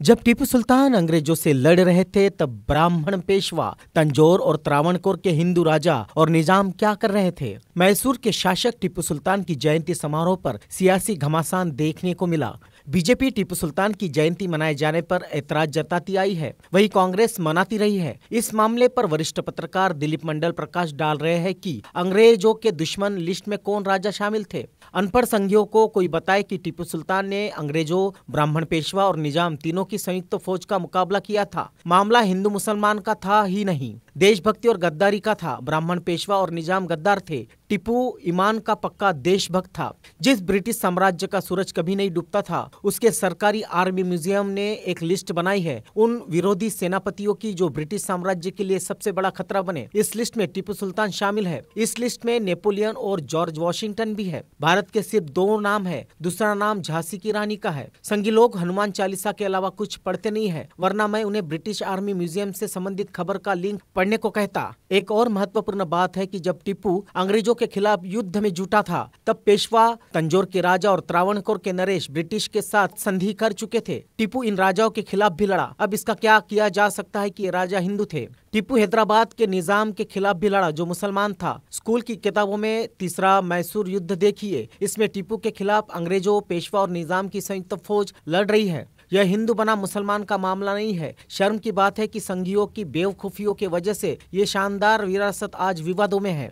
जब टीपू सुल्तान अंग्रेजों से लड़ रहे थे तब ब्राह्मण पेशवा तंजोर और त्रावणकोर के हिंदू राजा और निजाम क्या कर रहे थे मैसूर के शासक टीपू सुल्तान की जयंती समारोह पर सियासी घमासान देखने को मिला बीजेपी टीपू सुल्तान की जयंती मनाए जाने पर ऐतराज जताती आई है वही कांग्रेस मनाती रही है इस मामले पर वरिष्ठ पत्रकार दिलीप मंडल प्रकाश डाल रहे हैं कि अंग्रेजों के दुश्मन लिस्ट में कौन राजा शामिल थे अनपढ़ संघियों को कोई बताए कि टीपू सुल्तान ने अंग्रेजों ब्राह्मण पेशवा और निजाम तीनों की संयुक्त फौज का मुकाबला किया था मामला हिंदू मुसलमान का था ही नहीं देशभक्ति और गद्दारी का था ब्राह्मण पेशवा और निजाम गद्दार थे टिपू ईमान का पक्का देशभक्त था जिस ब्रिटिश साम्राज्य का सूरज कभी नहीं डूबता था उसके सरकारी आर्मी म्यूजियम ने एक लिस्ट बनाई है उन विरोधी सेनापतियों की जो ब्रिटिश साम्राज्य के लिए सबसे बड़ा खतरा बने इस लिस्ट में टिपू सुल्तान शामिल है इस लिस्ट में नेपोलियन और जॉर्ज वॉशिंगटन भी है भारत के सिर्फ दो नाम है दूसरा नाम झांसी की रानी का है संगी लोग हनुमान चालीसा के अलावा कुछ पढ़ते नहीं है वरना मैं उन्हें ब्रिटिश आर्मी म्यूजियम से संबंधित खबर का लिंक पढ़ने को कहता एक और महत्वपूर्ण बात है कि जब टीपू अंग्रेजों के खिलाफ युद्ध में जुटा था तब पेशवा तंजोर के राजा और त्रावणकोर के नरेश ब्रिटिश के साथ संधि कर चुके थे टीपू इन राजाओं के खिलाफ भी लड़ा अब इसका क्या किया जा सकता है कि ये राजा हिंदू थे टीपू हैदराबाद के निजाम के खिलाफ भी लड़ा जो मुसलमान था स्कूल की किताबों में तीसरा मैसूर युद्ध देखिए इसमें टीपू के खिलाफ अंग्रेजों पेशवा और निजाम की संयुक्त फौज लड़ रही है यह हिंदू बना मुसलमान का मामला नहीं है शर्म की बात है कि संघियों की बेवकूफियों की वजह से ये शानदार विरासत आज विवादों में है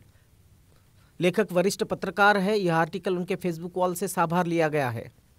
लेखक वरिष्ठ पत्रकार है यह आर्टिकल उनके फेसबुक वॉल से साभार लिया गया है